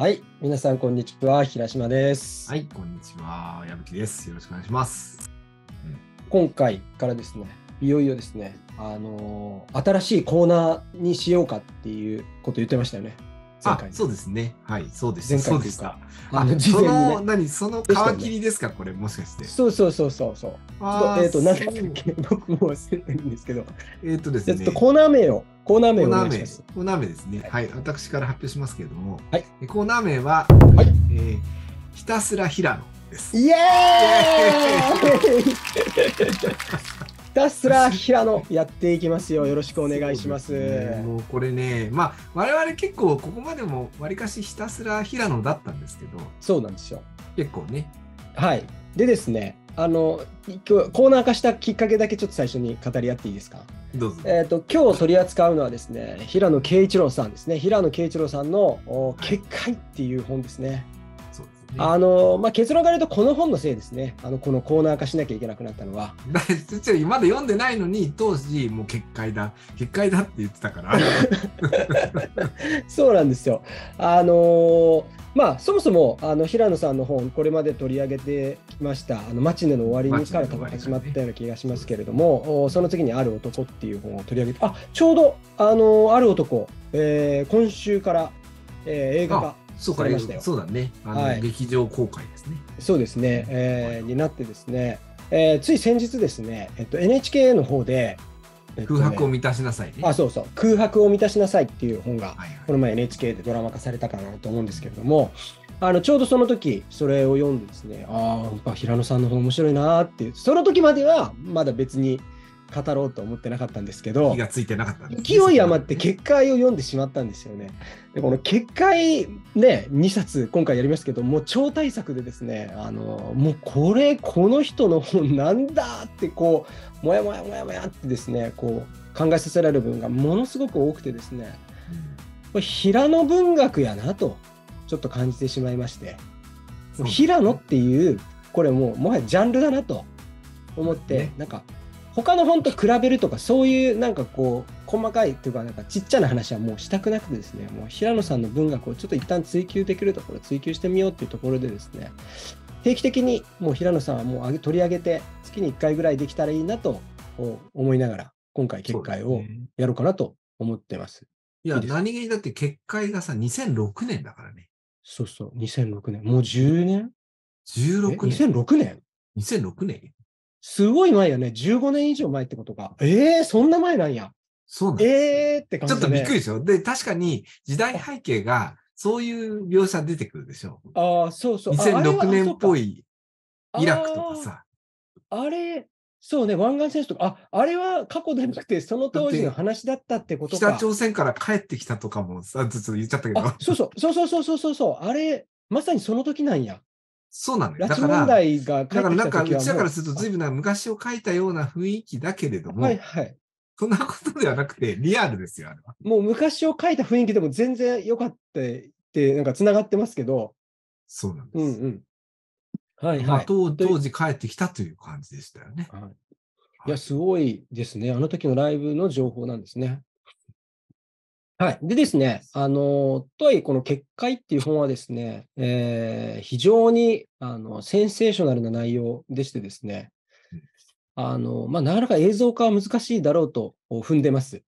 はい、皆さんこんにちは、平島です。はい、こんにちは、矢吹です。よろしくお願いします。うん、今回からですね、いよいよですね、あのー、新しいコーナーにしようかっていうこと言ってましたよね。前回そうですね。はい、そうです。前回でした。あの、事前に、ね、何その皮切りですか、これ、もしかして。そうそうそうそうそう。えっ、と、何だっけ僕も忘れてるんですけど。えっ、とですね。コーナー名を、コーナー名をお願いします。コーナー名ですね。はい、私から発表しますけれども、はい、コーナー名は、はいえー、ひたすら平野です。イエーイ ひたすら平野やっていきますよ。よろしくお願いします。ね、もうこれね、まあ我々結構ここまでもわりかしひたすら平野だったんですけど、そうなんですよ。結構ね。はい。でですね、あの今日コーナー化したきっかけだけちょっと最初に語り合っていいですか。どうぞ。えっ、ー、と今日取り扱うのはですね、平野啓一郎さんですね。平野啓一郎さんの、結界っていう本ですね。あのまあ、結論から言うと、この本のせいですね、あのこのコーナー化しなきゃいけなくなったのは。まだ読んでないのに、当時、もう結界だ、結界だって言ってたから。そうなんですよ。あのまあ、そもそもあの平野さんの本、これまで取り上げてきました、あのマチネの終わりにから多分始まったような気がしますけれども、ね、その次にある男っていう本を取り上げて、あちょうど、あのある男、えー、今週から、えー、映画化。そうか、そうだね。あの、はい、劇場公開ですね。そうですね。えー、になってですね、えー、つい先日ですね、えっと NHK の方で、えっとね、空白を満たしなさい、ね、あ、そうそう。空白を満たしなさいっていう本が、はいはい、この前 NHK でドラマ化されたかなと思うんですけれども、あのちょうどその時それを読んでですね、ああ、平野さんの方面白いなって、いう。その時まではまだ別に。語ろうと思ってなかったんですけど、気がついてなかった、勢い余って結界を読んでしまったんですよね。でこの結界ね、2冊今回やりますけど、もう超大作でですね、あのもうこれ、この人の本なんだってこう、もやもやもやもやってですね、こう考えさせられる部分がものすごく多くてですね、これ平野文学やなとちょっと感じてしまいまして、平野っていう、これもうもはやジャンルだなと思って、ね、なんか他の本と比べるとかそういうなんかこう細かいというかなんかちっちゃな話はもうしたくなくてですねもう平野さんの文学をちょっと一旦追求できるところ追求してみようっていうところでですね定期的にもう平野さんはもう取り上げて月に1回ぐらいできたらいいなと思いながら今回結界をやろうかなと思ってます。いや何気にだって結界がさ2006年だからね。そうそう2006年もう10年 ?16 年。2006年 ?2006 年すごい前よね。15年以上前ってことか。ええー、そんな前なんや。そうなんええー、って感じ、ね、ちょっとびっくりですよ。で、確かに時代背景が、そういう描写出てくるでしょ。ああ、そうそう。2006年っぽいイラクとかさ。あれ、そうね、湾岸戦争とか、あ、あれは過去でなくて、その当時の話だったってことか。北朝鮮から帰ってきたとかもさ、ずっと言っちゃったけど。そうそう、そうそうそうそうそう、あれ、まさにその時なんや。そうなんだよ。だから、だからなんか、うちらからするとずいぶん昔を書いたような雰囲気だけれども、はいはい。そんなことではなくて、リアルですよ、あれは。もう昔を書いた雰囲気でも全然良かったって、なんか繋がってますけど。そうなんです。うんうん。はいはい。当時帰ってきたという感じでしたよね。はい、いや、すごいですね。あの時のライブの情報なんですね。はい。でですね、あの、とはいえ、この結界っていう本はですね、えー、非常にあのセンセーショナルな内容でしてですね、あの、まあ、なかなか映像化は難しいだろうと踏んでます。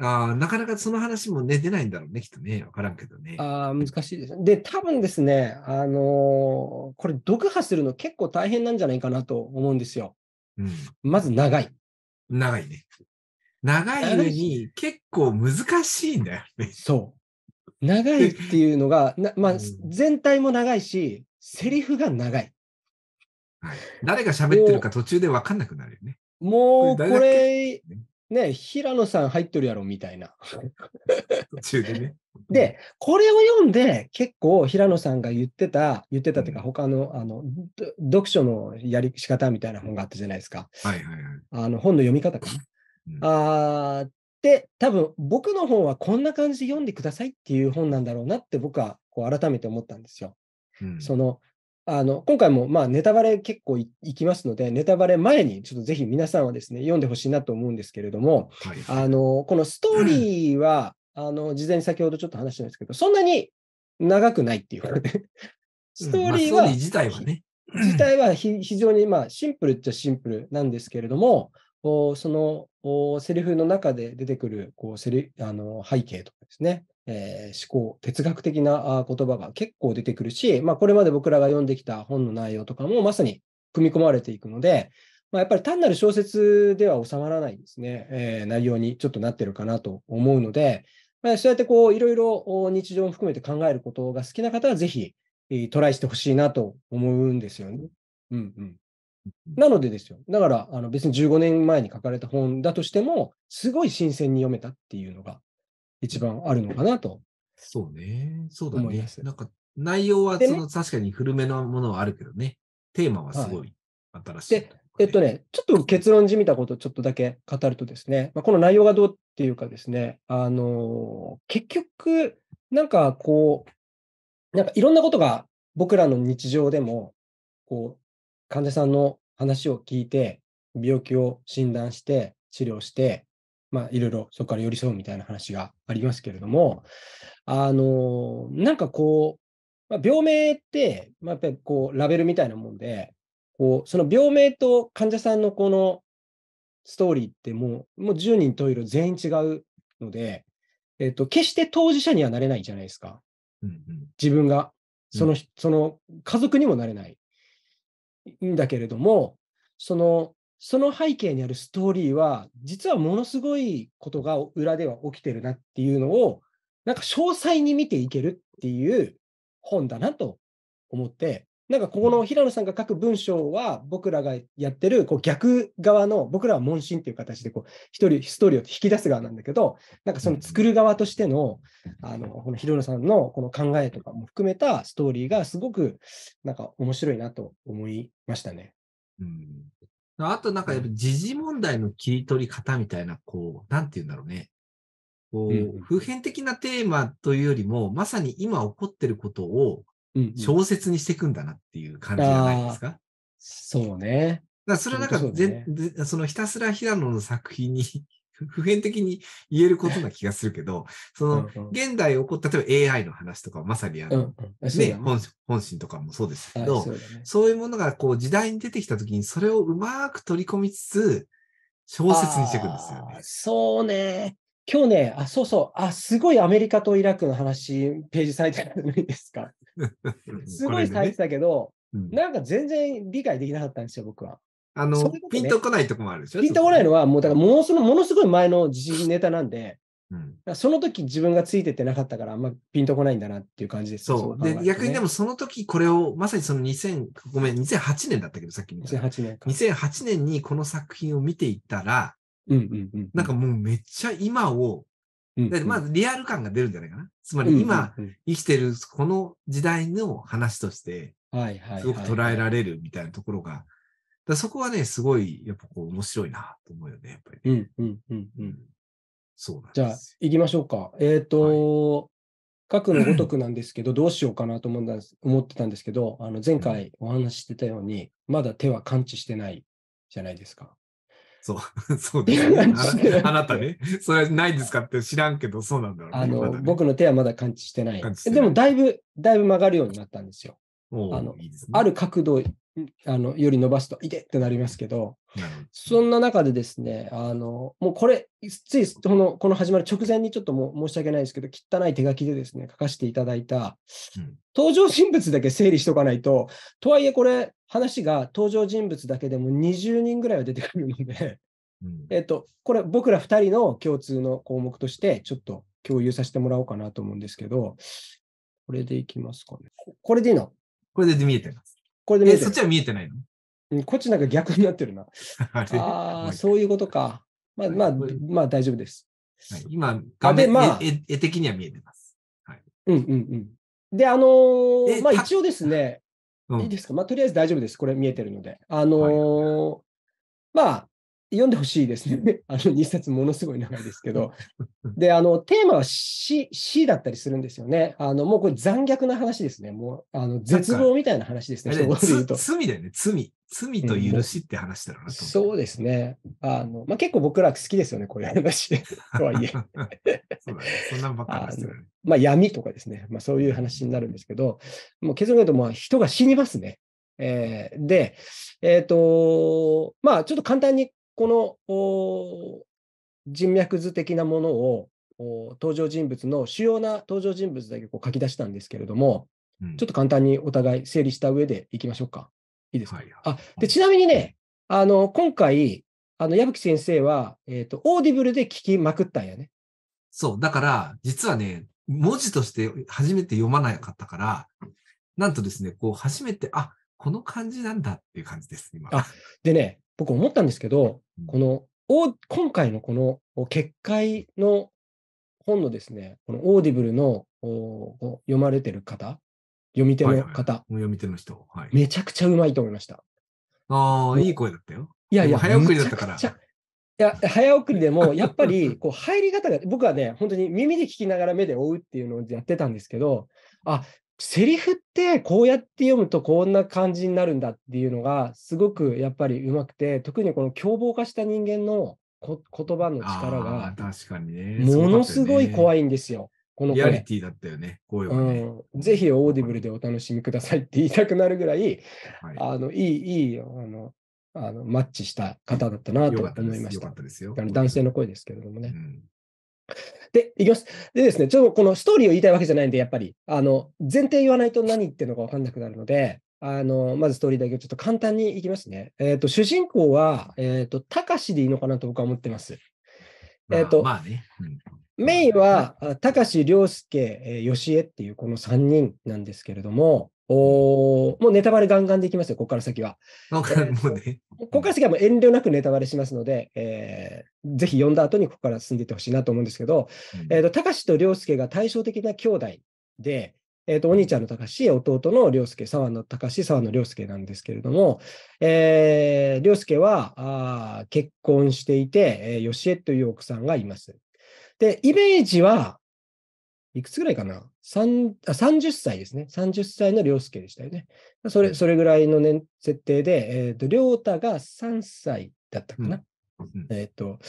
ああ、なかなかその話もね、出ないんだろうね、きっとね。わからんけどね。ああ、難しいです。で、多分ですね、あのー、これ、読破するの結構大変なんじゃないかなと思うんですよ。うん、まず長い。長いね。長い上に結構難しいんだよね。そう。長いっていうのが、まあ、全体も長いし、セリフが長い。はい、誰が喋ってるか途中で分かんなくなるよね。もうこれ、ね、平野さん入っとるやろみたいな。途中でね。で、これを読んで、結構平野さんが言ってた、言ってたっていうか、他のあの読書のやり仕方みたいな本があったじゃないですか。はいはいはい。あの本の読み方かな。あで多分僕の本はこんな感じで読んでくださいっていう本なんだろうなって僕はこう改めて思ったんですよ。うん、そのあの今回もまあネタバレ結構いきますので、ネタバレ前にちょっとぜひ皆さんはですね読んでほしいなと思うんですけれども、はい、あのこのストーリーは、うん、あの事前に先ほどちょっと話したんですけど、そんなに長くないっていうかね、ストーリーは、うんまあ、自体はね。自体は非常にまあシンプルっちゃシンプルなんですけれども、そのセリフの中で出てくるこうセリあの背景とかですね、えー、思考、哲学的な言葉が結構出てくるし、まあ、これまで僕らが読んできた本の内容とかもまさに組み込まれていくので、まあ、やっぱり単なる小説では収まらないですね、えー、内容にちょっとなってるかなと思うので、まあ、そうやってこういろいろ日常も含めて考えることが好きな方は、ぜひ、トライしてほしいなと思うんですよね。うんうんなのでですよ、だからあの別に15年前に書かれた本だとしても、すごい新鮮に読めたっていうのが一番あるのかなと。そうね、そうだね。なんか内容はその、ね、確かに古めのものはあるけどね、テーマはすごい新しい、はい、で、えっとね、ちょっと結論じみたことをちょっとだけ語るとですね、まあ、この内容がどうっていうかですね、あの結局、なんかこう、なんかいろんなことが僕らの日常でも、こう、患者さんの話を聞いて、病気を診断して、治療して、まあ、いろいろそこから寄り添うみたいな話がありますけれども、あの、なんかこう、まあ、病名って、まあ、やっぱりこう、ラベルみたいなもんで、こう、その病名と患者さんのこのストーリーってもう、もう10人といろ全員違うので、えっ、と、決して当事者にはなれないじゃないですか。うんうん、自分が、その、うん、その家族にもなれない。んだけれども、その、その背景にあるストーリーは、実はものすごいことが裏では起きてるなっていうのを、なんか詳細に見ていけるっていう本だなと思って、なんかここの平野さんが書く文章は、僕らがやってるこう逆側の、僕らは問診っていう形でこう、一人、ストーリーを引き出す側なんだけど、なんかその作る側としての、あの、この平野さんのこの考えとかも含めたストーリーがすごく、なんか面白いなと思いましたね。うん。あとなんかやっぱ時事問題の切り取り方みたいな、こう、なんて言うんだろうね。こう、普遍的なテーマというよりも、まさに今起こってることを、小説にしていくんだなっていう感じじゃないですか。そうね。だそれはなんかそ、ね、そのひたすら平野の作品に普遍的に言えることな気がするけど、その、現代起こった、例えば AI の話とかまさにあの、うんうん、ね、本、本心とかもそうですけど、そうね、そういうものがこう時代に出てきたときにそれをうまく取り込みつつ、小説にしていくんですよね。そうね。今日ね、あ、そうそう、あ、すごいアメリカとイラクの話、ページ最大ないですか。すごい騒いてたけど、ねうん、なんか全然理解できなかったんですよ、僕は。あの、ね、ピンとこないとこもあるでしょピンとこないのは、もうだからものすごすごい前の自信ネタなんで、うん、その時自分がついてってなかったから、あんまピンとこないんだなっていう感じです。そう。で、ね、逆にでもその時これを、まさにその2000、ごめん、2008年だったけど、さっき見た。2008年か。2008年にこの作品を見ていったら、うんうんうん、なんかもうめっちゃ今をまずリアル感が出るんじゃないかな。つまり今生きてるこの時代の話として、すごく捉えられるみたいなところが、だそこはね、すごい、やっぱこう面白いなと思うよね、やっぱり、ね。うんうんうんうん。そうなんです。じゃあ、行きましょうか。えっ、ー、と、はい核のごとくなんですけど、どうしようかなと思思ってたんですけど、あの前回お話ししてたように、まだ手は感知してないじゃないですか。そう、そうですね。あなたね、それはないですかって知らんけど、そうなんだろう、ね、あの、ね、僕の手はまだ感知してない。ないでも、だいぶ、だいぶ曲がるようになったんですよ。あの、ね、ある角度あのより伸ばすと、いてってなりますけど、そんな中でですね、あの、もうこれ、ついこの、この始まる直前にちょっとも申し訳ないですけど、汚い手書きでですね、書かせていただいた、登場人物だけ整理しとかないと、とはいえこれ、話が登場人物だけでも20人ぐらいは出てくるので、えっと、これ、僕ら2人の共通の項目として、ちょっと共有させてもらおうかなと思うんですけど、これでいきますかね。これでいいのこれで見えてます。これで見えてそっちは見えてないのこっちなんか逆になってるな。ああ、そういうことか。まあ、まあ、まあ大丈夫です。はい、今、画面、まあ、絵的には見えてます。はい、うんうんうん。で、あのー、まあ一応ですね、うん、いいですか、まあとりあえず大丈夫です。これ見えてるので。あのーはい、まあ、読んでほしいですね。あの2冊ものすごい長いですけど。で、あの、テーマは死、死だったりするんですよね。あの、もうこれ残虐な話ですね。もう、あの、絶望みたいな話ですね。罪だよね、罪。罪と許しって話だろうなと、うん、そうですね。あの、まあ、結構僕ら好きですよね、こういう話。とはいえ。そうだね。そんなばっかりしてる、ね、まあ、闇とかですね。まあ、そういう話になるんですけど、もう結論言うと、まあ、人が死にますね。えー、で、えっ、ー、と、まあ、ちょっと簡単にこの人脈図的なものを登場人物の主要な登場人物だけこう書き出したんですけれども、うん、ちょっと簡単にお互い整理した上でいきましょうか。いいですか。はい、あでちなみにね、あの今回、あの矢吹先生は、えーと、オーディブルで聞きまくったんやね。そう、だから、実はね、文字として初めて読まなかったから、なんとですね、こう初めて、あこの感じなんだっていう感じです、今。あでね、僕思ったんですけど、この、今回のこの決壊の本のですね、このオーディブルの読まれてる方、読み手の方、はいはい、読み手の人、はい、めちゃくちゃうまいと思いました。ああ、いい声だったよ。いやいや、早送りだったから。いや早送りでも、やっぱりこう入り方が、僕はね、本当に耳で聞きながら目で追うっていうのをやってたんですけど、あセリフってこうやって読むとこんな感じになるんだっていうのがすごくやっぱりうまくて特にこの凶暴化した人間の言葉の力が確かに、ね、ものすごい怖いんですよ。このリアリティだったよね、声はね、うん、ぜひオーディブルでお楽しみくださいって言いたくなるぐらい、はい、あのいい、いいあのあのマッチした方だったなと思いました。した男性の声ですけれどもね。うんで、いきます。でですね、ちょっとこのストーリーを言いたいわけじゃないんで、やっぱり、あの、前提言わないと何言ってるのか分かんなくなるので、あの、まずストーリーだけちょっと簡単にいきますね。えっ、ー、と、主人公は、えっ、ー、と、たかしでいいのかなと僕は思ってます。えっ、ー、と、まあねうん、メインは、たかし、りょうすけ、よしえっていうこの3人なんですけれども、おもうネタバレガンガンでいきますよ、ここから先は。もうね、ここから先はもう遠慮なくネタバレしますので、えー、ぜひ読んだ後にここから進んでいってほしいなと思うんですけど、うん、えーと、と高と涼介が対照的な兄弟で、えーと、お兄ちゃんの高志、弟の良介、沢野高志、沢野良介なんですけれども、えー、良介はあ結婚していて、えー、吉江という奥さんがいます。で、イメージは、いくつぐらいかな ?3、あ、0歳ですね。30歳の良介でしたよね。それ、それぐらいの年、設定で、えっ、ー、と、良太が3歳だったかな。うん、えっ、ー、と、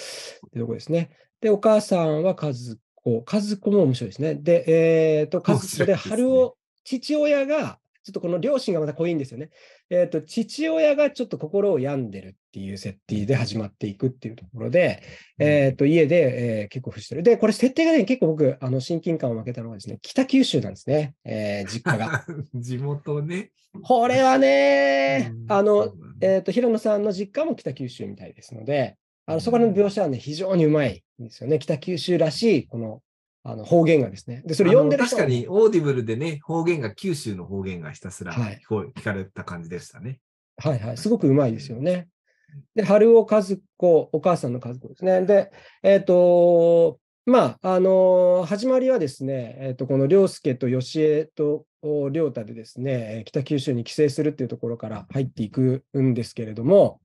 どこですね。で、お母さんは和子。和子も面白いですね。で、えっ、ー、と、和子で、春夫、ね、父親が、ちょっとこの両親がまた濃いんですよね。えっ、ー、と、父親がちょっと心を病んでるっていう設定で始まっていくっていうところで、えっ、ー、と、家で、えー、結構伏してる。で、これ設定がね、結構僕、あの、親近感を負けたのがですね、北九州なんですね、えー、実家が。地元ね。これはね、あの、えっ、ー、と、平野さんの実家も北九州みたいですので、あのそこの描写はね、非常にうまいんですよね。北九州らしい、このあの方言がですね。で、それ読んでる確かに、オーディブルでね、方言が、九州の方言がひたすら聞こ、はい、聞かれた感じでしたね。はいはい、すごくうまいですよね。で、春尾和子、お母さんの和子ですね。で、えっ、ー、と、まあ、あの始まりはですね、えっ、ー、と、この良介と吉江と良太でですね、北九州に帰省するっていうところから入っていくんですけれども、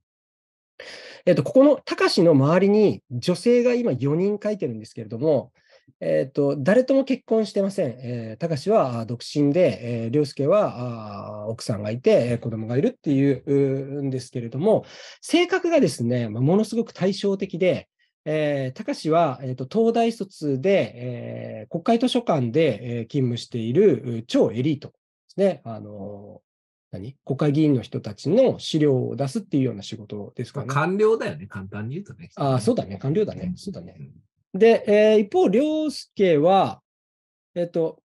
えっと、ここの高志の周りに女性が今4人書いてるんですけれども、えっ、ー、と、誰とも結婚してません。えー、は独身で、えー、介はあ奥さんがいて、子供がいるっていうんですけれども、性格がですね、まあ、ものすごく対照的で、えー、は、えーと、東大卒で、えー、国会図書館で、え勤務している超エリートですね。あのー、何国会議員の人たちの資料を出すっていうような仕事ですかね。官僚だよね、簡単に言うとね。ああ、そうだね、官僚だね。そうだね。で、えー、一方、良介は、えっ、ー、と、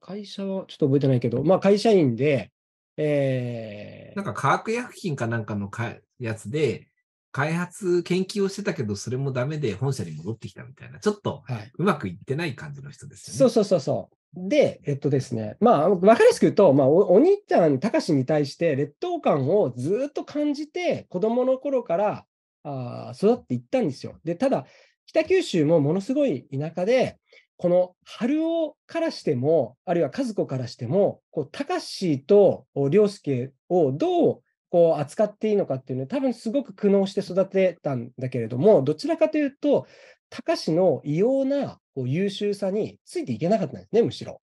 会社はちょっと覚えてないけど、まあ、会社員で、えー、なんか化学薬品かなんかのかやつで、開発、研究をしてたけど、それもダメで本社に戻ってきたみたいな、ちょっとうまくいってない感じの人ですよね。はい、そうそうそうそう。で、えっとですね、まあ、分かりやすく言うと、まあ、お兄ちゃん、たかしに対して劣等感をずっと感じて、子供の頃からあ育っていったんですよ。で、ただ、北九州もものすごい田舎で、この春男からしても、あるいは和子からしても、こう、高と良介をどうこう扱っていいのかっていうのは多分すごく苦悩して育てたんだけれども、どちらかというと、高志の異様なこう優秀さについていけなかったんですね、むしろ。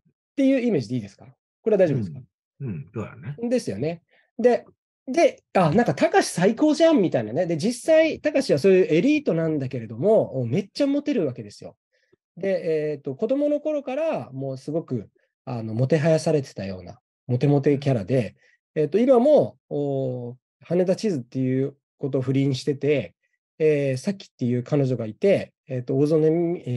っていうイメージでいいですかこれは大丈夫ですか、うん、うん、そうだね。ですよね。で、で、あ、なんか、たかし最高じゃんみたいなね。で、実際、たかしはそういうエリートなんだけれども、めっちゃモテるわけですよ。で、えっ、ー、と、子供の頃から、もうすごく、あの、もてはやされてたような、モテモテキャラで、えっ、ー、と、今も、羽田地図っていうことを不倫してて、えー、さっきっていう彼女がいて、えっ、ー、と、大曽根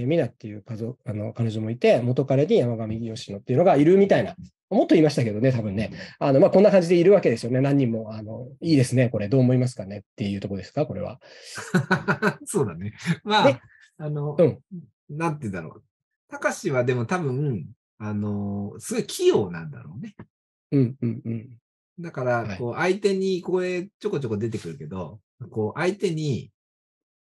美奈っていうあの彼女もいて、元彼に山上義乃っていうのがいるみたいなもっと言いましたけどね、多分ね。あの、まあ、こんな感じでいるわけですよね。何人も、あの、いいですね。これ、どう思いますかねっていうとこですか、これは。そうだね。まあ、ね、あの、うん、なんて言うんだろう。たかしはでも多分、あの、すごい器用なんだろうね。うんうんうん。だから、こう、相手に、これ、ちょこちょこ出てくるけど、はい、こう、相手に、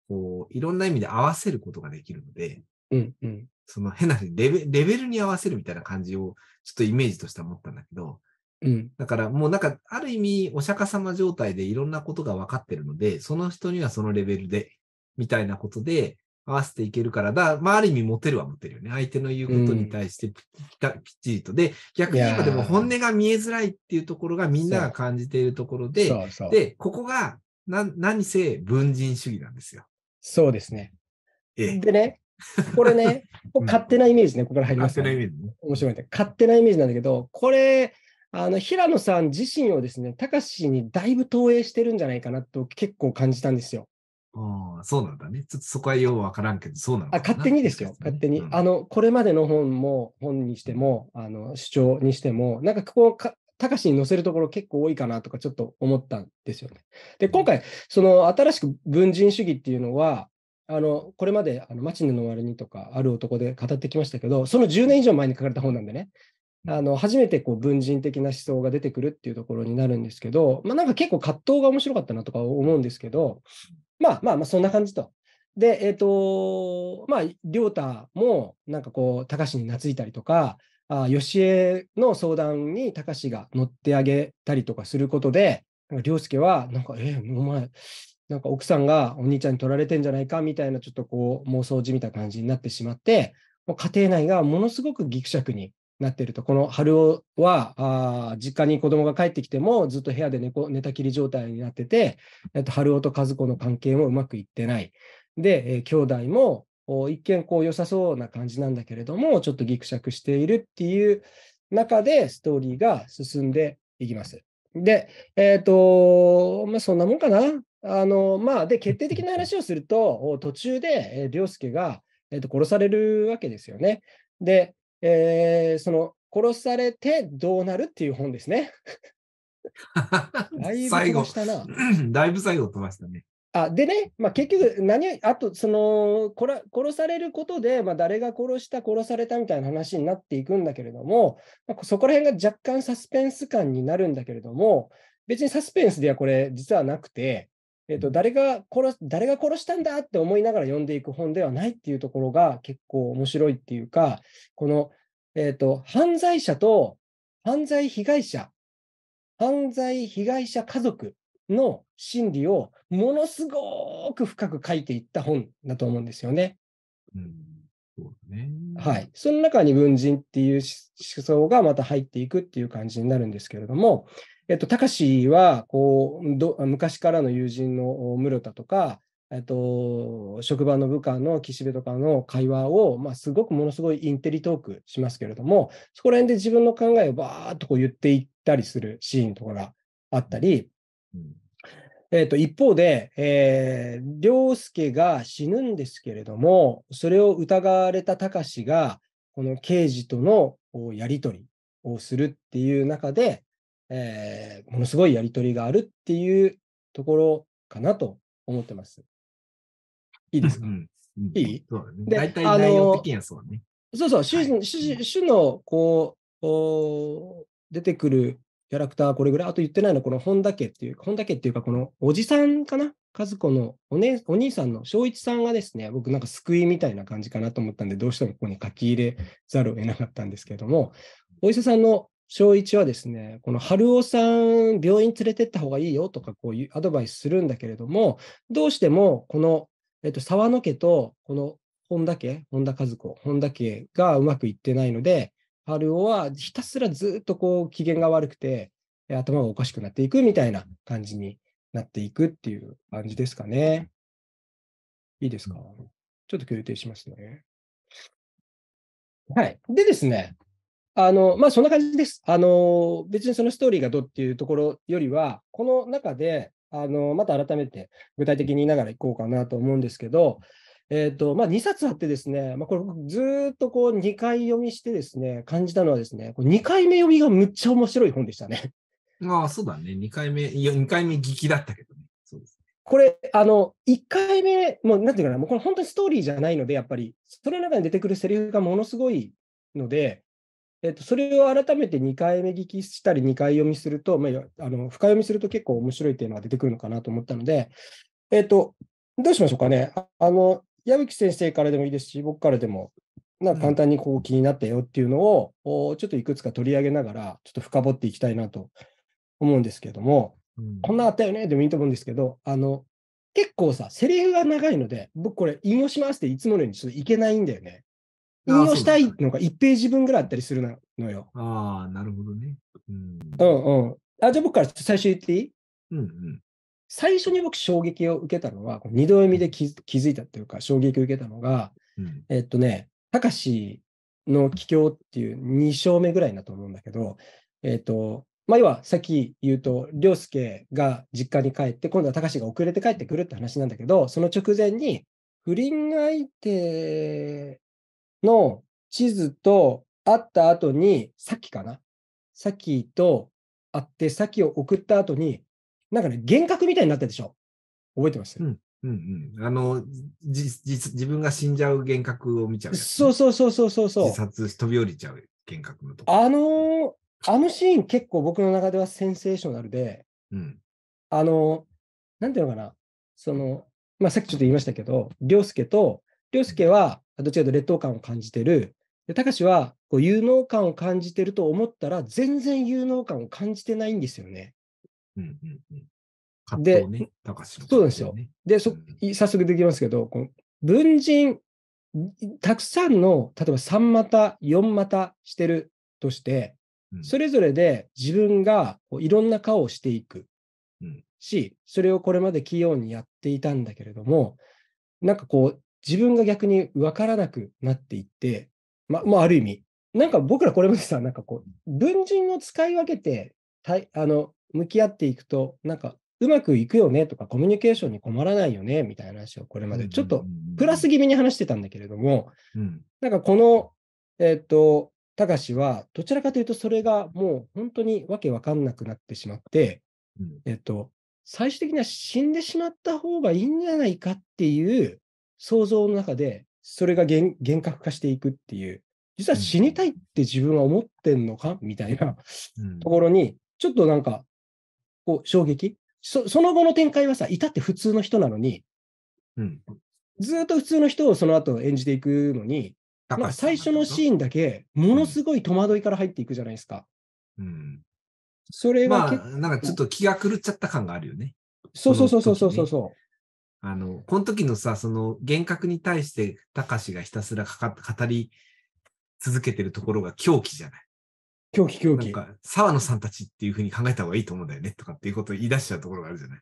こう、いろんな意味で合わせることができるので、うんうん、その変なレベ、レベルに合わせるみたいな感じをちょっとイメージとして思ったんだけど、うん、だからもうなんかある意味お釈迦様状態でいろんなことが分かってるので、その人にはそのレベルで、みたいなことで合わせていけるからだ、まあある意味持てるは持てるよね。相手の言うことに対してきっちりと。で、逆に今でも本音が見えづらいっていうところがみんなが感じているところで、で、ここが何せ文人主義なんですよ。そうですね。でね、これね、これ勝手なイメージね、ここから入ります、ね、勝手なイメージ、ね、面白いね。勝手なイメージなんだけど、これ、あの平野さん自身をですね、たかしにだいぶ投影してるんじゃないかなと結構感じたんですよ。ああ、そうなんだね。ちょっとそこはようわからんけど、そうなんだ。勝手にですよ、勝手に。うん、あの、これまでの本も、本にしても、あの主張にしても、なんかここたかしに載せるところ結構多いかなとかちょっと思ったんですよね。で、今回、その新しく文人主義っていうのは、あのこれまでマチネの終わりにとか、ある男で語ってきましたけど、その10年以上前に書かれた本なんでね、あの初めてこう文人的な思想が出てくるっていうところになるんですけど、まあ、なんか結構葛藤が面白かったなとか思うんですけど、まあまあまあ、そんな感じと。で、えっ、ー、と、まあ、亮太もなんかこう、高志に懐いたりとか、あ吉江の相談に高志が乗ってあげたりとかすることで、亮介は、なんか、えー、お前、なんか奥さんがお兄ちゃんに取られてんじゃないかみたいなちょっとこう妄想じみた感じになってしまって、もう家庭内がものすごくぎくしゃくになっていると、この春夫はあ実家に子供が帰ってきてもずっと部屋で寝寝たきり状態になってて、えっと、春夫と和子の関係もうまくいってない。で、えー、兄弟も一見こう良さそうな感じなんだけれども、ちょっとぎくしゃくしているっていう中でストーリーが進んでいきます。で、えっ、ー、と、まあ、そんなもんかな。あのまあ、で決定的な話をすると、途中で良介が、えー、と殺されるわけですよね。で、えー、その殺されてどうなるっていう本ですね。だいぶ最後、だいぶ最後飛ばしたね。あでね、まあ、結局何、あとその殺、殺されることで、まあ、誰が殺した、殺されたみたいな話になっていくんだけれども、まあ、そこら辺が若干サスペンス感になるんだけれども、別にサスペンスではこれ、実はなくて、えーと、誰が殺誰が殺したんだって思いながら読んでいく本ではないっていうところが結構面白いっていうか、この、えーと、と犯罪者と犯罪被害者、犯罪被害者家族の心理をものすごく深く書いていった本だと思うんですよね。うんそうねはい、その中に文人っていう思想がまた入っていくっていう感じになるんですけれども、えっと、たかしは、こう、ど昔からの友人の室田とか、えっと、職場の部下の岸辺とかの会話を、まあ、すごくものすごいインテリトークしますけれども、そこら辺で自分の考えをバーっとこう言っていったりするシーンとかがあったり、えっと、一方で、えー、良介が死ぬんですけれども、それを疑われた隆が、この刑事とのやり取りをするっていう中で、えー、ものすごいやり取りがあるっていうところかなと思ってます。いいですか、うんいいそうだね。大体内容的にはそうね。そうそう、種はい、種のこうこう出てくるキャラクターこれぐらい、あと言ってないのはこの本田家っていう、本田家っていうかこのおじさんかな和子のお,、ね、お兄さんの正一さんがですね、僕なんか救いみたいな感じかなと思ったんで、どうしてもここに書き入れざるを得なかったんですけれども、お医者さんの小一はですね、この春雄さん、病院連れてった方がいいよとか、こういうアドバイスするんだけれども、どうしても、この、えっと、沢野家と、この本田家、本田和子、本田家がうまくいってないので、春雄はひたすらずっとこう、機嫌が悪くて、頭がおかしくなっていくみたいな感じになっていくっていう感じですかね。いいですかちょっと休憩しますね。はい。でですね、あの、まあ、そんな感じです。あの、別にそのストーリーがどうっていうところよりは、この中で、あの、また改めて具体的に言いながらいこうかなと思うんですけど、えっ、ー、と、まあ、2冊あってですね、まあ、これずっとこう2回読みしてですね、感じたのはですね、2回目読みがむっちゃ面白い本でしたね。まあ、そうだね。2回目、いや、2回目聞きだったけどね。そうですこれ、あの、1回目、もう、なんていうかな、もうこれ本当にストーリーじゃないので、やっぱり、その中に出てくるセリフがものすごいので、えっと、それを改めて2回目聞きしたり、2回読みすると、まあ、あの深読みすると結構面白いテーマが出てくるのかなと思ったので、えっと、どうしましょうかね。あの矢吹先生からでもいいですし、僕からでも、なんか簡単にこう気になったよっていうのを、うん、ちょっといくつか取り上げながら、ちょっと深掘っていきたいなと思うんですけども、うん、こんなあったよねでもいいと思うんですけど、あの結構さ、セリフが長いので、僕これ引用しますっていつものようにちょっといけないんだよね。引用したいのが1ページ分ぐらいあったりするのよ。ああ、なるほどね。うん、うんうんあじゃあ僕から最初言っていい、うんうん、最初に僕衝撃を受けたのは、二度読みで気づいたっていうか、衝撃を受けたのが、うん、えっとね、たかしの帰郷っていう2章目ぐらいだと思うんだけど、えっと、まあ、要はさっき言うと、凌介が実家に帰って、今度はたかしが遅れて帰ってくるって話なんだけど、その直前に不倫相手の地図と会った後に、さっきかな。さっきと会って、さっきを送った後に、なんかね、幻覚みたいになったでしょ。覚えてます、うんうんうん、あの自分が死んじゃう幻覚を見ちゃう、ね、そうそうそうそうそうそう。自殺飛び降りちゃう幻覚のとこ。あのあのシーン結構僕の中ではセンセーショナルで、うん、あのなんていうのかな、その、まあ、さっきちょっと言いましたけど、凌介と凌介はどちらかというと劣等感を感じてる。で、かしはこう有能感を感じてると思ったら、全然有能感を感じてないんですよね。うんうんうん。そうなんですよ。で、そ早速できますけど、この文人、たくさんの、例えば3股、4股してるとして、それぞれで自分がいろんな顔をしていくし、それをこれまで器用にやっていたんだけれども、なんかこう、自分が逆に分からなくなっていって、ま、もうある意味、なんか僕らこれまでさ、なんかこう、文人を使い分けて、あの、向き合っていくと、なんか、うまくいくよねとか、コミュニケーションに困らないよね、みたいな話をこれまで、ちょっとプラス気味に話してたんだけれども、うん、なんかこの、えっ、と、たかしは、どちらかというと、それがもう本当にわけわかんなくなってしまって、うん、えっ、と、最終的には死んでしまった方がいいんじゃないかっていう想像の中で、それが厳格化していくっていう、実は死にたいって自分は思ってんのか みたいなところに、ちょっとなんか、こう、衝撃そその後の展開はさ、いたって普通の人なのに、うん、ずっと普通の人をその後演じていくのに、まあ、最初のシーンだけ、ものすごい戸惑いから入っていくじゃないですか。うん。それは、まあ、なんかちょっと気が狂っちゃった感があるよね。そうそうそうそうそうそう。あの、この時のさ、その幻覚に対して、たかしがひたすらかか語り続けてるところが狂気じゃない。狂気狂気。なんか、沢野さんたちっていうふうに考えた方がいいと思うんだよね、とかっていうことを言い出しちゃうところがあるじゃない。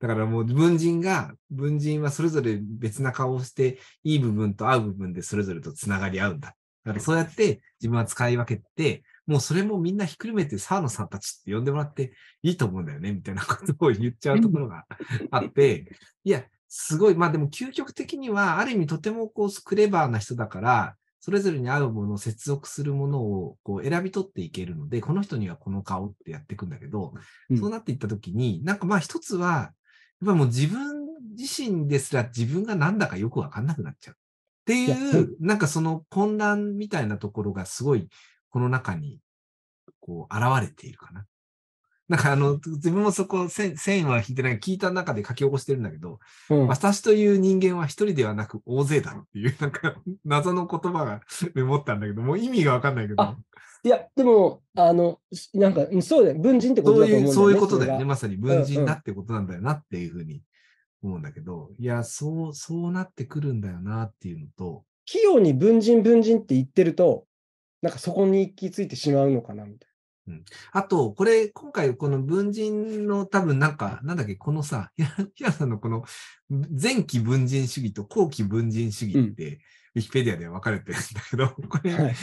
だからもう文人が、文人はそれぞれ別な顔をして、いい部分と合う部分でそれぞれとつながり合うんだ。だからそうやって自分は使い分けて、もうそれもみんなひっくるめて沢野さんたちって呼んでもらっていいと思うんだよね、みたいなことを言っちゃうところがあって、いや、すごい、まあでも究極的には、ある意味とてもこう、クレバーな人だから、それぞれに合うものを接続するものをこう選び取っていけるので、この人にはこの顔ってやっていくんだけど、そうなっていった時に、なんかまあ一つは、やっぱもう自分自身ですら自分がなんだかよくわかんなくなっちゃう。っていう、なんかその混乱みたいなところがすごいこの中に、こう、現れているかな。なんかあの、自分もそこ、線は引いてない、聞いた中で書き起こしてるんだけど、うん、私という人間は一人ではなく大勢だっていう、なんか謎の言葉が メモったんだけど、もう意味がわかんないけど。いや、でも、あの、なんか、そうだよ、文人ってことだだよね。そういうことだよね、まさに文人だってことなんだよなっていうふうに思うんだけど、うんうん、いや、そう、そうなってくるんだよなっていうのと。器用に文人文人って言ってると、なんかそこに行き着いてしまうのかなみたいな。うん、あと、これ、今回、この文人の多分なんか、なんだっけ、このさ、平 さんのこの前期文人主義と後期文人主義って、ウィキペディアで分かれてるんだけど、これ、はい、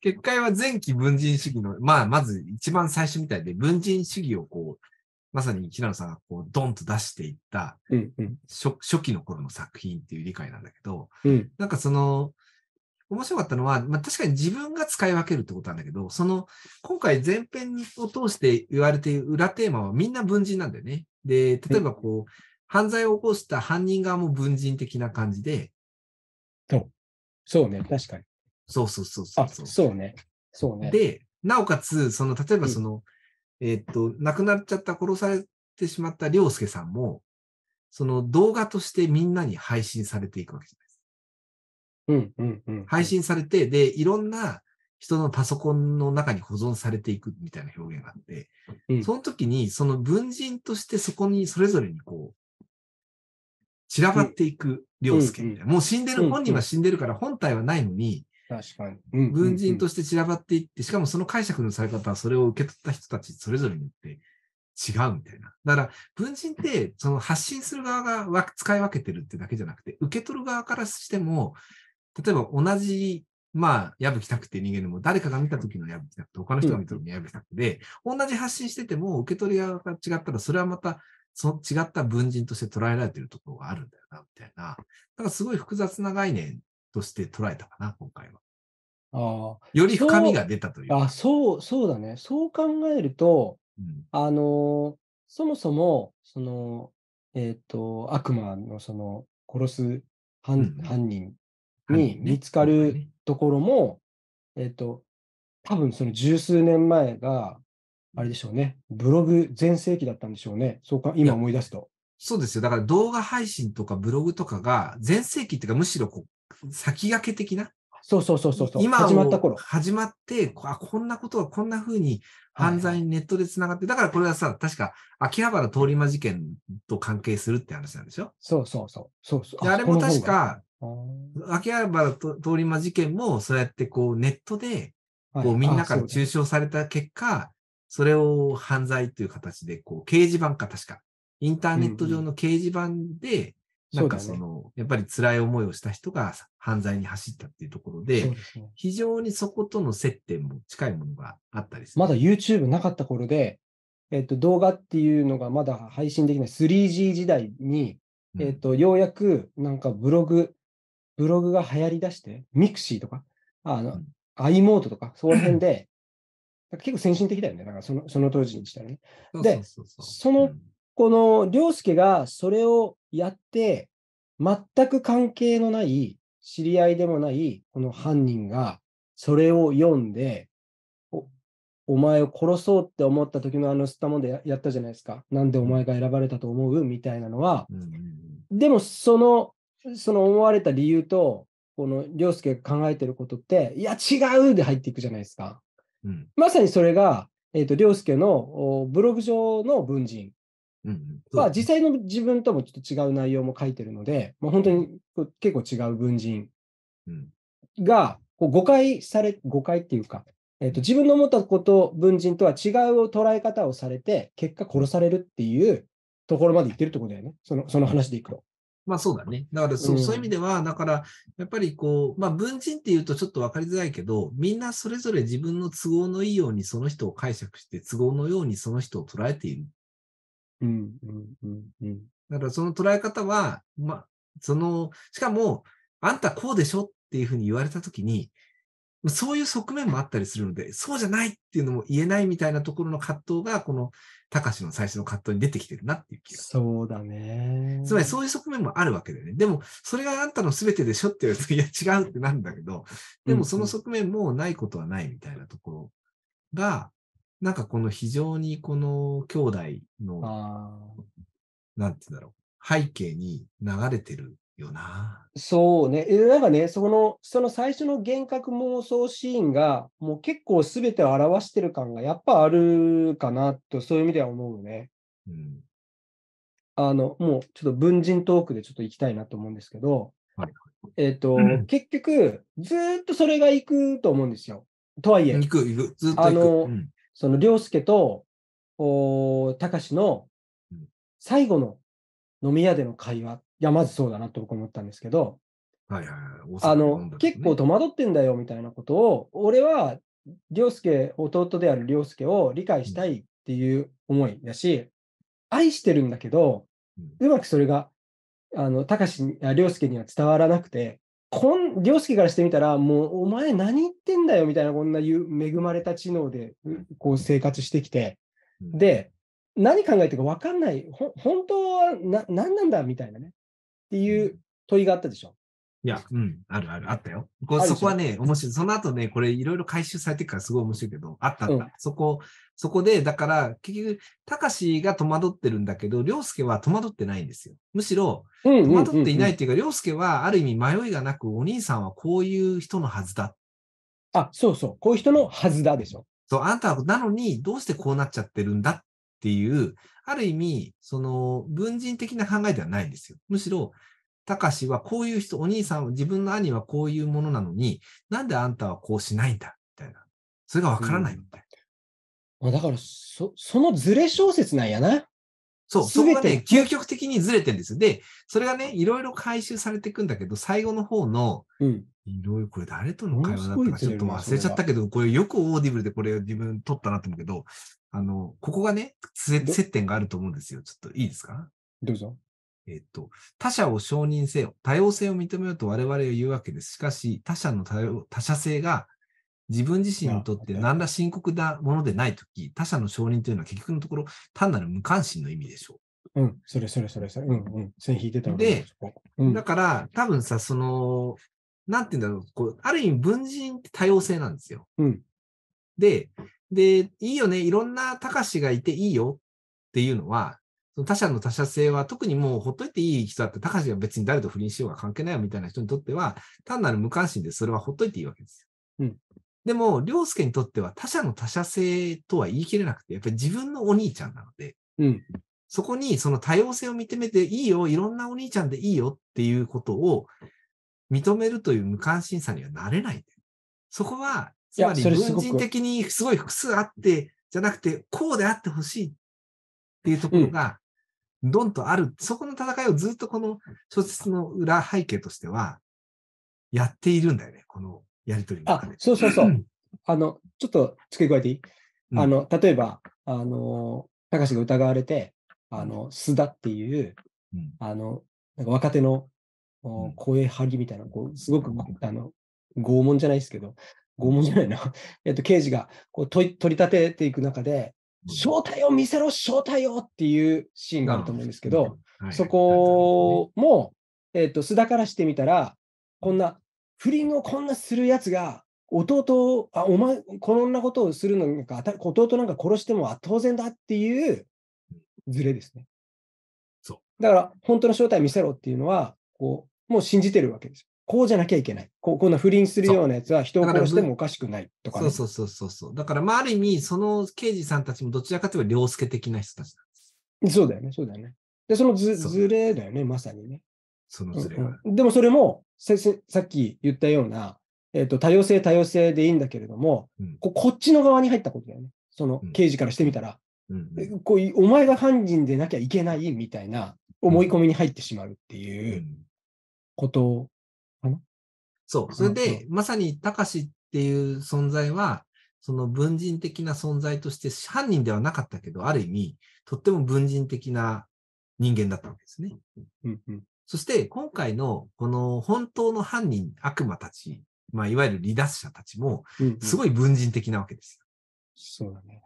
結界は前期文人主義の、まあ、まず一番最初みたいで、文人主義をこう、まさに平野さんがこう、ドンと出していった、うんうん、初期の頃の作品っていう理解なんだけど、うん、なんかその、面白かったのは、まあ、確かに自分が使い分けるってことなんだけど、その、今回前編を通して言われている裏テーマはみんな文人なんだよね。で、例えばこう、犯罪を起こした犯人側も文人的な感じで。そうそうね、確かに。そうそうそうそうそう。そうね。そうね。で、なおかつ、その、例えばその、えっと、亡くなっちゃった、殺されてしまった良介さんも、その動画としてみんなに配信されていくわけじゃない。うんうんうん、配信されて、で、いろんな人のパソコンの中に保存されていくみたいな表現があって、その時に、その文人としてそこにそれぞれにこう、散らばっていく良介みたいな、もう死んでる、本人は死んでるから本体はないのに、確かに、うん。文人として散らばっていって、しかもその解釈のされ方はそれを受け取った人たちそれぞれによって違うみたいな。だから、文人って、その発信する側が使い分けてるってだけじゃなくて、受け取る側からしても、例えば同じ、まあ、矢吹拓って人間でも、誰かが見た時の矢吹拓と他の人が見た時の矢吹拓で、うん、同じ発信してても受け取り側が違ったら、それはまた、その違った文人として捉えられてるところがあるんだよな、みたいな。だからすごい複雑な概念として捉えたかな、今回は。あより深みが出たというあそうそうだね。そう考えると、うん、あのそもそもその、えーと、と悪魔のその殺す犯うん、犯人に見つかるところも、えっ、と、多分その十数年前が、あれでしょうね、ブログ全盛期だったんでしょうね、そうか今思い出すと。そうですよ。だから動画配信とかブログとかが、全盛期っていうか、むしろこう先駆け的な。そうそうそうそう。今始まった頃。始まって、あ、こんなことがこんな風に犯罪にネットで繋がって、だからこれはさ、確か秋葉原通り魔事件と関係するって話なんでしょそうそうそう。そうそうあれも確か、秋葉原通り魔事件も、そうやってこうネットで、こうみんなから中傷された結果、はいそれを犯罪という形で、こう、掲示板か、確か。インターネット上の掲示板で、なんかその、うんんそね、やっぱり辛い思いをした人が犯罪に走ったっていうところで、でね、非常にそことの接点も近いものがあったりする。まだ YouTube なかった頃で、えっ、と、動画っていうのがまだ配信できない 3G 時代に、えっ、と、ようやくなんかブログブログが流行りだして、ミクシーとか、あの、うん、i モードとか、そこら辺で、結構先進的だよね。だからそのその当時にしたらね。で、その、この、凌介がそれをやって、全く関係のない、知り合いでもない、この犯人が、それを読んで、お前を殺そうって思った時のあのスタモンでやったじゃないですか。なんでお前が選ばれたと思うみたいなのは、でもそのその思われた理由と、この凌介考えてることって、いや、違うで入っていくじゃないですか。うん、まさにそれが、えっ、ー、と、凌介のブログ上の文人は、実際の自分ともちょっと違う内容も書いてるので、もう本当に結構違う文人が、こう誤解され、誤解っていうか、えーと、と自分の思ったこと、文人とは違う捉え方をされて、結果殺されるっていうところまでいってるってことだよね。そのその話でいくと。まあそうだね。だからそうん、そういう意味では、だからやっぱりこう、まあ文人っていうとちょっと分かりづらいけど、みんなそれぞれ自分の都合のいいようにその人を解釈して、都合のようにその人を捉えている。うんうんうんうん。だからその捉え方は、まあ、その、しかも、あんたこうでしょっていうふうに言われたときに、そういう側面もあったりするので、そうじゃないっていうのも言えないみたいなところの葛藤が、この、たかしの最初の葛藤に出てきてるなっていう気が。そうだね。つまりそういう側面もあるわけだよね。でも、それがあんたの全てでしょって言われると、いや、違うってなるんだけど、でもその側面もないことはないみたいなところが、なんかこの非常にこの兄弟の、なんて言うんだろう、背景に流れてるよな。そうね。なんかね、その、その最初の幻覚妄想シーンが、もう結構全てを表してる感がやっぱあるかなと、そういう意味では思うね。うん、あの、もうちょっと文人トークでちょっと行きたいなと思うんですけど、はい、えー、と、うん、結局、ずっとそれが行くと思うんですよ。とはいえ。行く、行く、ずっとあの、うん、その、凌介と、おたの、最後の飲み屋での会話っや、まずそうだなと僕思ったんですけど、はいはいはい、あの、結構戸惑ってんだよみたいなことを、俺は、凌介、弟である凌介を理解したいっていう思いだし、うん、愛してるんだけど、うん、まくそれが、あの、高志、凌介には伝わらなくて、こん、凌介からしてみたら、もう、お前何言ってんだよみたいな、こんな恵まれた知能で、こう生活してきて、で、何考えてるか分かんない、本当はな何なんだみたいなね、っていう問いがあったでしょ。いや、うん、あるある、あったよ。こそこはね、面白い。その後ね、これいろいろ回収されてからすごい面白いけど、あったあった。うん、そこ、そこで、だから、結局、たかしが戸惑ってるんだけど、りょうすけは戸惑ってないんですよ。むしろ、戸惑っていないっていうか、りょうす、け、はある意味迷いがなく、お兄さんはこういう人のはずだ。あ、そうそう、こういう人のはずだでしょ。そう、あんたは、なのに、どうしてこうなっちゃってるんだっっていう、ある意味、その文人的な考えではないんですよ。むしろ、たかしはこういう人、お兄さん、自分の兄はこういうものなのに、なんであんたはこうしないんだみたいな。それがわからないみたいな。うん、だからそ、そのずれ小説なんやな。そう、そこがね、究極的にずれてるんですよ。で、それがね、いろいろ回収されていくんだけど、最後の方の、うん、これ誰との会話だったかちょっと忘れちゃったけど、これよくオーディブルでこれ自分撮ったなと思うけど、あの、ここがね、接点があると思うんですよ。ちょっといいですかどうぞ。えっと、他者を承認せよ。多様性を認めようと我々は言うわけです。しかし、他者の他者性が自分自身にとって何ら深刻なものでないとき、他者の承認というのは結局のところ、単なる無関心の意味でしょう。うん、それそれそれそれ。うんうん。線引いてたで、うん、だから、多分さ、その、なんていうんだろう、こうある意味文人って多様性なんですよ。うん、で、で、いいよね、いろんな高しがいていいよっていうのは、その他者の他者性は特にもうほっといていい人だって、高しが別に誰と不倫しようが関係ないよみたいな人にとっては、単なる無関心でそれはほっといていいわけですよ。うん、でも、良介にとっては他者の他者性とは言い切れなくて、やっぱり自分のお兄ちゃんなので、うん、そこにその多様性を認めていいよ、いろんなお兄ちゃんでいいよっていうことを認めるという無関心さにはなれないそこは、つまり文人的にすごい複数あって、じゃなくて、こうであってほしいっていうところが、どんとある、うん、そこの戦いをずっとこの小説の裏背景としては、やっているんだよね、このやりとりの中で。そうそうそう。あの、ちょっと付け加えていい、うん、あの、例えば、あの、高が疑われて、あの、須田っていう、うん、あの、なんか若手の声張りみたいな、こうすごくあの拷問じゃないですけど、拷問じゃないな、えっと、刑事がこう取り立てていく中で、正体を見せろ、正体をっていうシーンがあると思うんですけど、そこも、えっと、須田からしてみたら、こんな不倫をこんなするやつが、弟あお前、こんなことをするのにか、弟なんか殺しても当然だっていうズレですね。そだから、本当の正体見せろっていうのは、こう、もう信じてるわけですよ。こうじゃなきゃいけない。ここんな不倫するようなやつは人を殺してもおかしくないとか、ね、そうそうそうそう。だから、まあ、ある意味、その刑事さんたちもどちらかというと、良介的な人たちなんです。そうだよね、そうだよね。で、そのずずれだよね、まさにね。そのずれ、うんうん、でもそれもさっき言ったような、えーと、多様性、多様性でいいんだけれども、うん、ここっちの側に入ったことだよね。その刑事からしてみたら、うんうん、こうお前が犯人でなきゃいけないみたいな思い込みに入ってしまうっていう。ことかなそう。それで、まさに、たかしっていう存在は、その文人的な存在として、犯人ではなかったけど、ある意味、とっても文人的な人間だったわけですね。うんうん、そして、今回の、この本当の犯人、悪魔たち、まあ、いわゆる離脱者たちも、すごい文人的なわけです。うんうん、そうだね。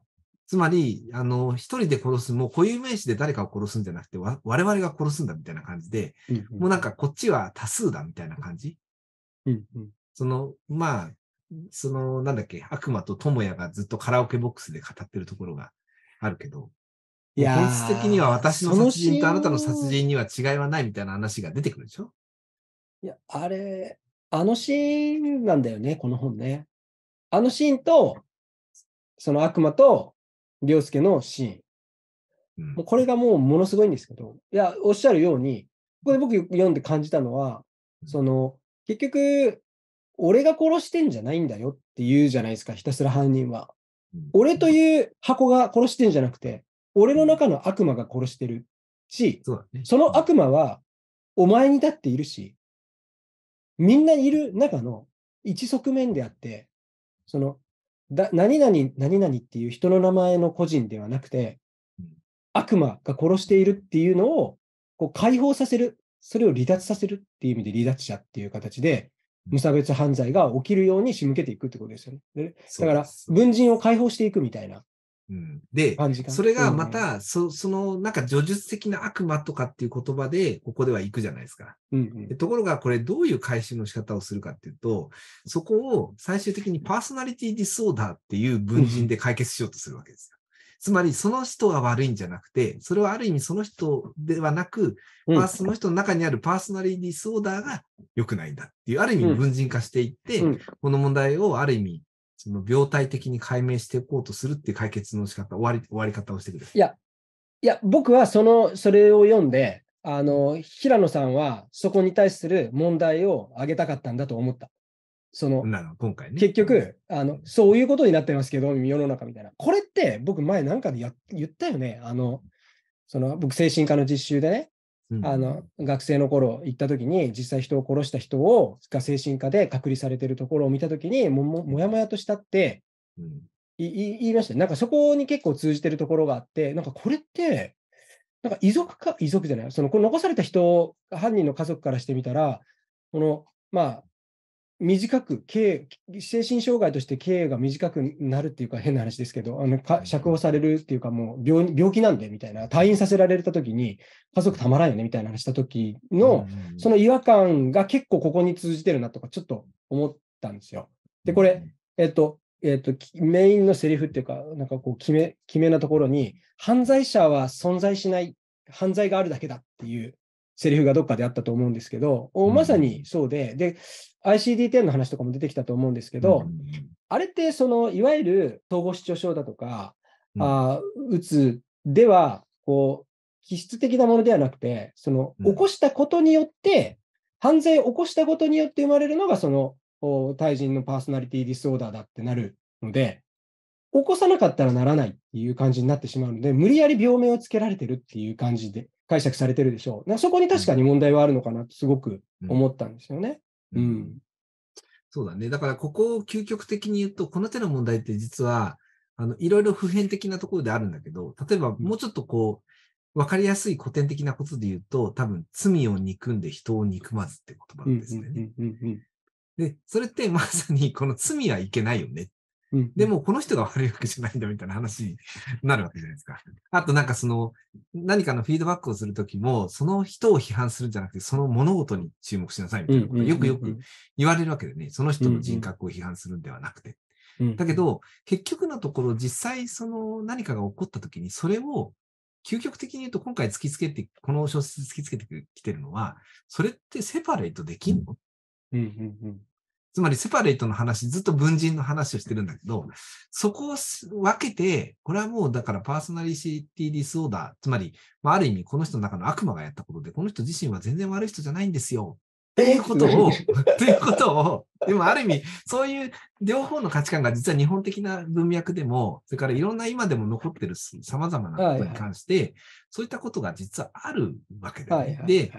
つまり、あの、一人で殺す、もう固有名詞で誰かを殺すんじゃなくて、我々が殺すんだみたいな感じで、うんうん、もうなんかこっちは多数だみたいな感じ。うんうん、その、まあ、その、なんだっけ、悪魔と智也がずっとカラオケボックスで語ってるところがあるけど、いや本質的には私の殺人とあなたの殺人には違いはないみたいな話が出てくるでしょいや、あれ、あのシーンなんだよね、この本ね。あのシーンと、その悪魔と凌介のシーン。うん、もうこれがもうものすごいんですけど、いや、おっしゃるように、ここで僕読んで感じたのは、その、結局、俺が殺してんじゃないんだよって言うじゃないですか、ひたすら犯人は。俺という箱が殺してんじゃなくて、俺の中の悪魔が殺してるし、そね、その悪魔はお前にだっているし、みんないる中の一側面であって、そのだ何々、何々っていう人の名前の個人ではなくて、悪魔が殺しているっていうのをこう解放させる、それを離脱させるっていう意味で離脱者っていう形で、無差別犯罪が起きるように仕向けていくってことですよね。だから、文人を解放していくみたいなうん、で、それがまた、そその、なんか、叙述的な悪魔とかっていう言葉で、ここでは行くじゃないですか。うんうん、ところが、これ、どういう回収の仕方をするかっていうと、そこを最終的にパーソナリティディスオーダーっていう文人で解決しようとするわけですよ。つまり、その人が悪いんじゃなくて、それはある意味その人ではなく、うん、その人の中にあるパーソナリティディスオーダーが良くないんだっていう、ある意味文人化していって、この問題をある意味その病態的に解明していこうとするっていう解決の仕方、終わり、終わり方をしてくれ。いや、いや、僕はその、それを読んで、あの、平野さんはそこに対する問題を挙げたかったんだと思った。その、の今回ね、結局あの、そういうことになってますけど、世の中みたいな。これって、僕前なんかでや言ったよね。あの、その僕、精神科の実習でね、あの学生の頃行った時に実際人を殺した人をが精神科で隔離されてるところを見た時にももやもやとしたって言いましたなんかそこに結構通じてるところがあってなんかこれってなんか遺族か遺族じゃないそのこの残された人犯人の家族からしてみたらこのまあ短く刑、精神障害として刑が短くなるっていうか、変な話ですけど、あの釈放されるっていうか、もう病病気なんでみたいな、退院させられたときに、家族たまらんよねみたいな話したときの、その違和感が結構ここに通じてるなとか、ちょっと思ったんですよ。で、これ、えっと、えっと、メインのセリフっていうか、なんかこう、決め、決めなところに、犯罪者は存在しない、犯罪があるだけだっていうセリフがどっかであったと思うんですけど、まさにそうで、で、ICD-10 の話とかも出てきたと思うんですけど、うん、あれってそのいわゆる統合失調症だとか、うん、あうつではこう気質的なものではなくて、その起こしたことによって、うん、犯罪を起こしたことによって生まれるのがその対人のパーソナリティディスオーダーだってなるので、起こさなかったらならないっていう感じになってしまうので、無理やり病名をつけられてるっていう感じで解釈されてるでしょう。そこに確かに問題はあるのかなとすごく思ったんですよね。うん。そうだね。だからここを究極的に言うと、この手の問題って実は、あの、いろいろ普遍的なところであるんだけど、例えばもうちょっとこう、わかりやすい古典的なことで言うと、多分、罪を憎んで人を憎まずって言葉ですね。で、それってまさにこの罪はいけないよねっでも、この人が悪いわけじゃないんだみたいな話に なるわけじゃないですか。あと、なんかその、何かのフィードバックをするときも、その人を批判するんじゃなくて、その物事に注目しなさいみたいなこと、よくよく言われるわけでね、その人の人格を批判するんではなくて。だけど、結局のところ、実際、その何かが起こったときに、それを究極的に言うと、今回突きつけて、この小説突きつけてきてるのは、それってセパレートできんの、つまりセパレートの話、ずっと文人の話をしてるんだけど、そこを分けて、これはもうだからパーソナリシティディスオーダー、つまり、まあ、ある意味この人の中の悪魔がやったことで、この人自身は全然悪い人じゃないんですよ。ということを、ということを、でもある意味、そういう両方の価値観が実は日本的な文脈でも、それからいろんな今でも残ってるし、様々なことに関して、はいはい、そういったことが実はあるわけで、はいはいはい、で、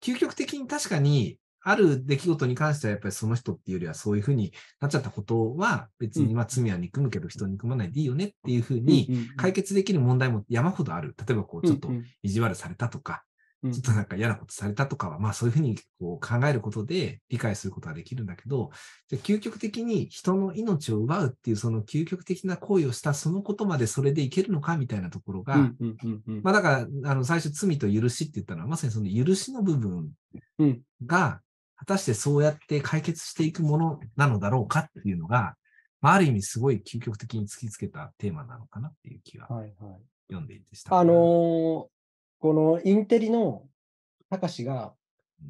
究極的に確かにある出来事に関しては、やっぱりその人っていうよりは、そういうふうになっちゃったことは、別にまあ罪は憎むけど、人憎まないでいいよねっていうふうに、解決できる問題も山ほどある。例えば、こう、ちょっと意地悪されたとか、ちょっとなんか嫌なことされたとかは、まあそういうふうにこう考えることで理解することはできるんだけど、じゃ究極的に人の命を奪うっていうその究極的な行為をしたそのことまでそれでいけるのかみたいなところが、まあだから、あの最初罪と許しって言ったのは、まさにその許しの部分が果たしてそうやって解決していくものなのだろうかっていうのが、まあ、ある意味すごい究極的に突きつけたテーマなのかなっていう気は、読んでいてした、はいはい。あのー、このインテリのたかしが、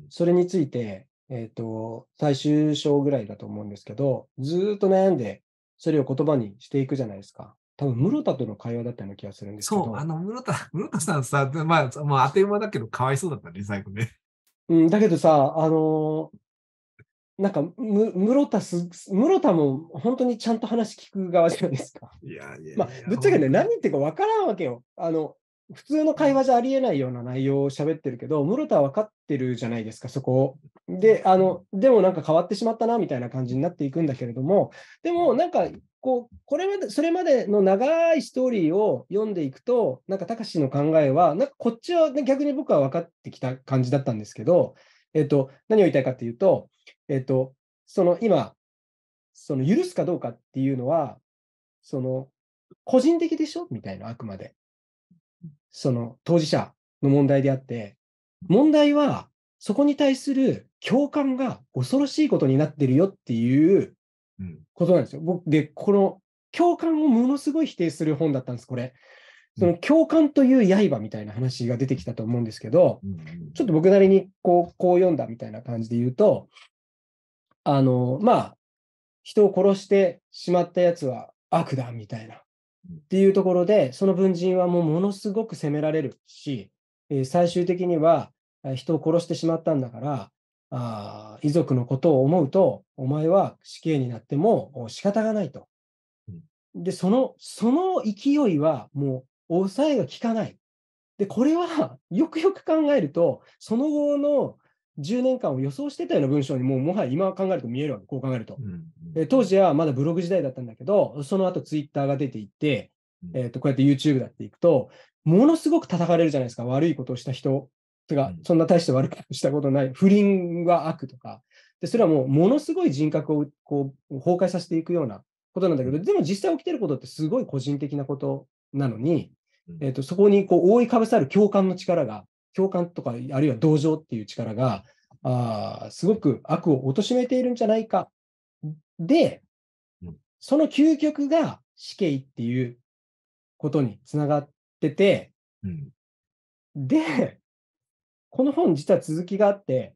それについて、えっ、ー、と、最終章ぐらいだと思うんですけど、ずっと悩んで、それを言葉にしていくじゃないですか。多分、室田との会話だったような気がするんですけど。そう、あの、室田、室田さんさ、まあ、もう当て馬だけど、かわいそうだったね、最後ね。うん、だけどさ、あのー、なんかむ、室田す、室田も本当にちゃんと話聞く側じゃないですか。いやいや まあ、ぶっちゃけね、何言ってるか分からんわけよ。あの、普通の会話じゃありえないような内容を喋ってるけど、室田は分かってるじゃないですか、そこを。で、あの、でもなんか変わってしまったな、みたいな感じになっていくんだけれども、でもなんか、こうこれまでそれまでの長いストーリーを読んでいくと、なんかたかしの考えは、なんかこっちは、ね、逆に僕は分かってきた感じだったんですけど、えっと、何を言いたいかっていうと、えっと、その今、その許すかどうかっていうのは、その個人的でしょみたいな、あくまで。その当事者の問題であって、問題はそこに対する共感が恐ろしいことになってるよっていうことなんですよ。僕で、この共感をものすごい否定する本だったんです、これ。その共感という刃みたいな話が出てきたと思うんですけど、ちょっと僕なりにこうこう読んだみたいな感じで言うと、あの、まあ、人を殺してしまったやつは悪だみたいな。っていうところで、その文人はもうものすごく責められるし、え最終的には人を殺してしまったんだから、あ遺族のことを思うと、お前は死刑になっても仕方がないと。で、その、その勢いはもう抑えが効かない。で、これは よくよく考えると、その後の10年間を予想してたような文章にもうもはや今考えると見えるわけ、こう考えると。当時はまだブログ時代だったんだけど、その後ツイッターが出ていって、えー、とこうやって YouTube だっていくと、ものすごく叩かれるじゃないですか、悪いことをした人てそんな大して悪くしたことない。不倫は悪とか。で、それはもう、ものすごい人格をこう崩壊させていくようなことなんだけど、でも実際起きてることってすごい個人的なことなのに、えーと、そこにこう覆いかぶさる共感の力が、共感とか、あるいは同情っていう力が、あすごく悪を貶めているんじゃないか。で、その究極が死刑っていうことにつながってて、うん、で、この本実は続きがあって、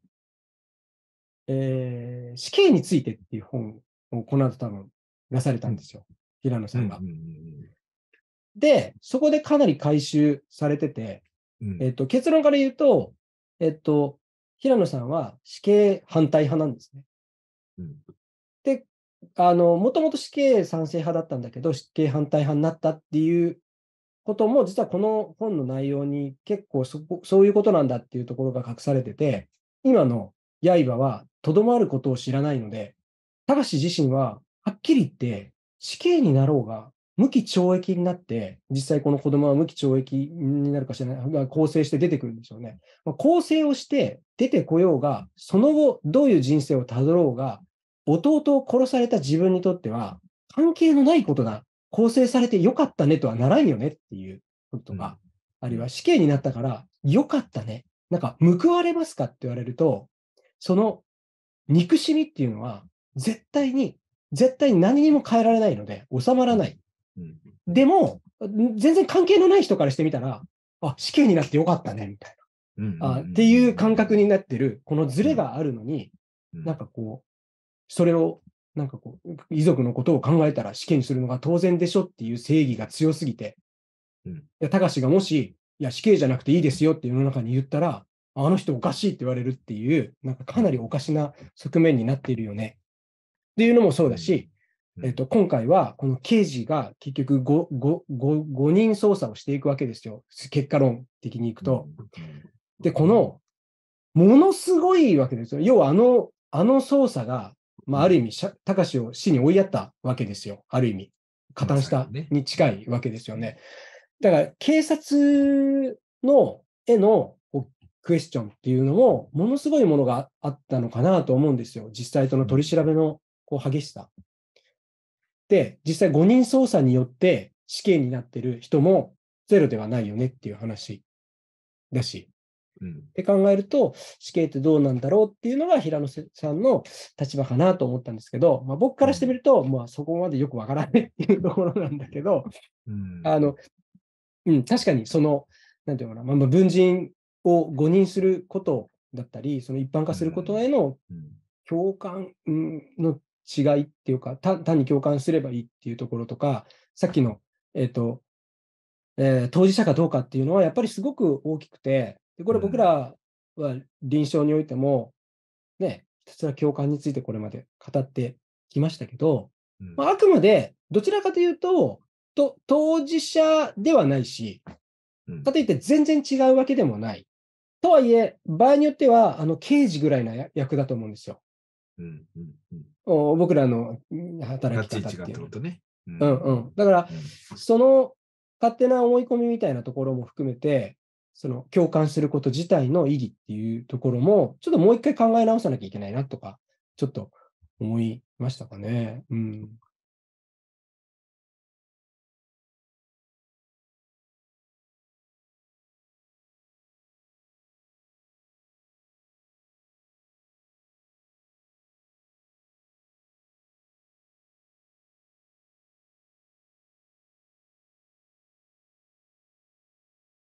えー、死刑についてっていう本をこの後多分出されたんですよ。平野さんが。うんうんうん、で、そこでかなり回収されてて、うん、えっ、ー、と、結論から言うと、えっ、ー、と、平野さんは死刑反対派なんですね。うん、で、あの、もともと死刑賛成派だったんだけど、死刑反対派になったっていうことも、実はこの本の内容に結構そそういうことなんだっていうところが隠されてて、今の刃はとどまることを知らないので、高志自身ははっきり言って死刑になろうが、無期懲役になって、実際この子供は無期懲役になるかしらない、構成して出てくるんでしょうね。まあ、構成をして出てこようが、その後どういう人生をたどろうが、弟を殺された自分にとっては関係のないことだ構成されてよかったねとはならんよねっていうことが、あるいは死刑になったから、よかったね。なんか、報われますかって言われると、その憎しみっていうのは、絶対に、絶対に何にも変えられないので、収まらない。でも、全然関係のない人からしてみたら、あ、死刑になってよかったね、みたいな。あっていう感覚になってる、このズレがあるのに、なんかこう、それをなんかこう、遺族のことを考えたら死刑にするのが当然でしょっていう正義が強すぎて、うん、高志がもし、いや、死刑じゃなくていいですよって世の中に言ったら、あの人おかしいって言われるっていう、なんかかなりおかしな側面になっているよね。っていうのもそうだし、えっ、と、今回は、この刑事が結局 5, 5, 5人捜査をしていくわけですよ。結果論的にいくと。で、この、ものすごいわけですよ。要はあの、あの捜査がまあ、ある意味、隆しを死に追いやったわけですよ。ある意味、加担したに近いわけですよね。だから、警察のへのクエスチョンっていうのも、ものすごいものがあったのかなと思うんですよ。実際、その取り調べのこう激しさ。で、実際誤人捜査によって死刑になってる人もゼロではないよねっていう話だし。って考えると、死刑ってどうなんだろうっていうのが平野さんの立場かなと思ったんですけど、まあ、僕からしてみると、まあ、そこまでよくわからないっていうところなんだけど、うん、あの、うん、確かにその、なんていうのかな、まあ、文人を誤認することだったり、その一般化することへの共感の違いっていうか、単に共感すればいいっていうところとか、さっきの、えっ、ー、と、えー、当事者かどうかっていうのはやっぱりすごく大きくて、で、これ僕らは臨床においても、ね、ひたすら共感についてこれまで語ってきましたけど、まあ、あくまでどちらかというと、と当事者ではないし、かといって全然違うわけでもない。とはいえ、場合によっては、あの、刑事ぐらいな役だと思うんですよ。うんうんうん、僕らの働き方っていう。ねうん、うんうんだから、うん、その勝手な思い込みみたいなところも含めて、その共感すること自体の意義っていうところも、ちょっともう一回考え直さなきゃいけないなとか、ちょっと思いましたかね。うん。